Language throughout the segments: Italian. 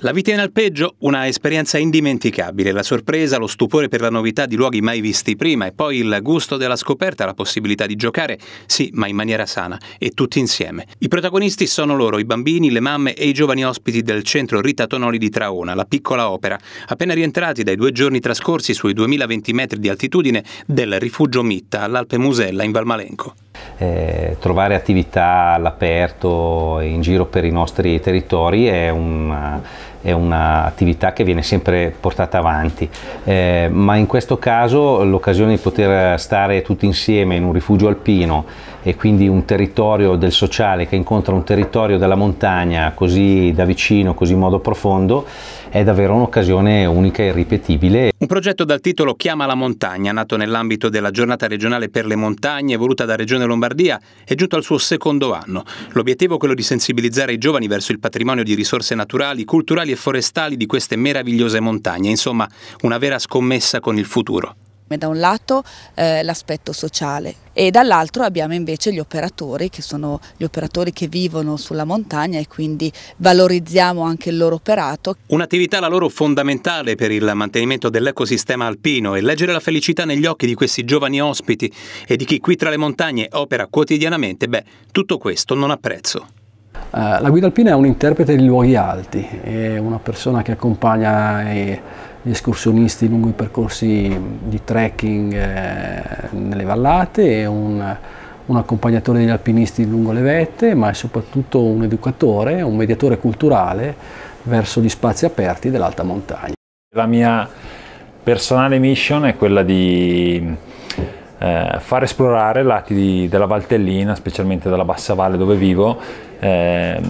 La vita in alpeggio, una esperienza indimenticabile, la sorpresa, lo stupore per la novità di luoghi mai visti prima e poi il gusto della scoperta, la possibilità di giocare, sì, ma in maniera sana e tutti insieme. I protagonisti sono loro, i bambini, le mamme e i giovani ospiti del centro Rita Tonoli di Traona, la piccola opera, appena rientrati dai due giorni trascorsi sui 2020 metri di altitudine del rifugio Mitta all'Alpe Musella in Valmalenco eh, trovare attività all'aperto in giro per i nostri territori è una, è un'attività che viene sempre portata avanti, eh, ma in questo caso l'occasione di poter stare tutti insieme in un rifugio alpino e quindi un territorio del sociale che incontra un territorio della montagna così da vicino, così in modo profondo, è davvero un'occasione unica e irripetibile. Un progetto dal titolo Chiama la montagna, nato nell'ambito della giornata regionale per le montagne voluta da Regione Lombardia, è giunto al suo secondo anno. L'obiettivo è quello di sensibilizzare i giovani verso il patrimonio di risorse naturali, culturali e forestali di queste meravigliose montagne, insomma una vera scommessa con il futuro. Da un lato eh, l'aspetto sociale e dall'altro abbiamo invece gli operatori che sono gli operatori che vivono sulla montagna e quindi valorizziamo anche il loro operato. Un'attività la loro fondamentale per il mantenimento dell'ecosistema alpino e leggere la felicità negli occhi di questi giovani ospiti e di chi qui tra le montagne opera quotidianamente, beh, tutto questo non ha prezzo. Eh, la guida alpina è un interprete di luoghi alti, è una persona che accompagna gli escursionisti lungo i percorsi di trekking eh, nelle vallate, è un, un accompagnatore degli alpinisti lungo le vette, ma è soprattutto un educatore, un mediatore culturale verso gli spazi aperti dell'alta montagna. La mia personale mission è quella di eh, far esplorare lati di, della Valtellina, specialmente dalla bassa valle dove vivo, eh,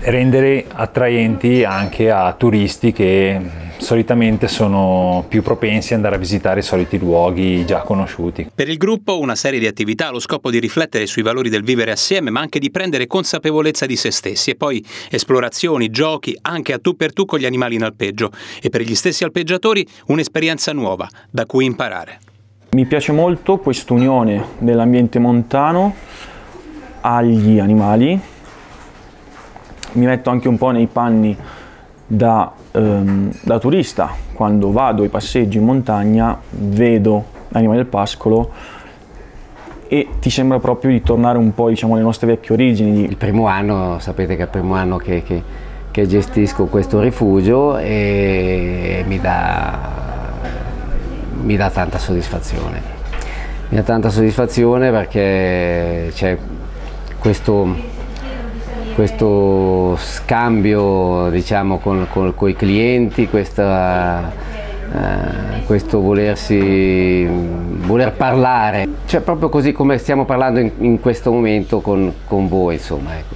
rendere attraenti anche a turisti che solitamente sono più propensi ad andare a visitare i soliti luoghi già conosciuti. Per il gruppo una serie di attività allo scopo di riflettere sui valori del vivere assieme, ma anche di prendere consapevolezza di se stessi e poi esplorazioni, giochi, anche a tu per tu con gli animali in alpeggio e per gli stessi alpeggiatori un'esperienza nuova da cui imparare mi piace molto questa unione dell'ambiente montano agli animali mi metto anche un po' nei panni da, ehm, da turista quando vado ai passeggi in montagna vedo l'animale del pascolo e ti sembra proprio di tornare un po' diciamo alle nostre vecchie origini il primo anno sapete che è il primo anno che, che, che gestisco questo rifugio e mi dà mi dà tanta soddisfazione. Mi dà tanta soddisfazione perché c'è questo, questo, scambio diciamo, con, con, con i clienti, questa, eh, questo volersi, voler parlare, cioè proprio così come stiamo parlando in, in questo momento con, con voi. Insomma, ecco.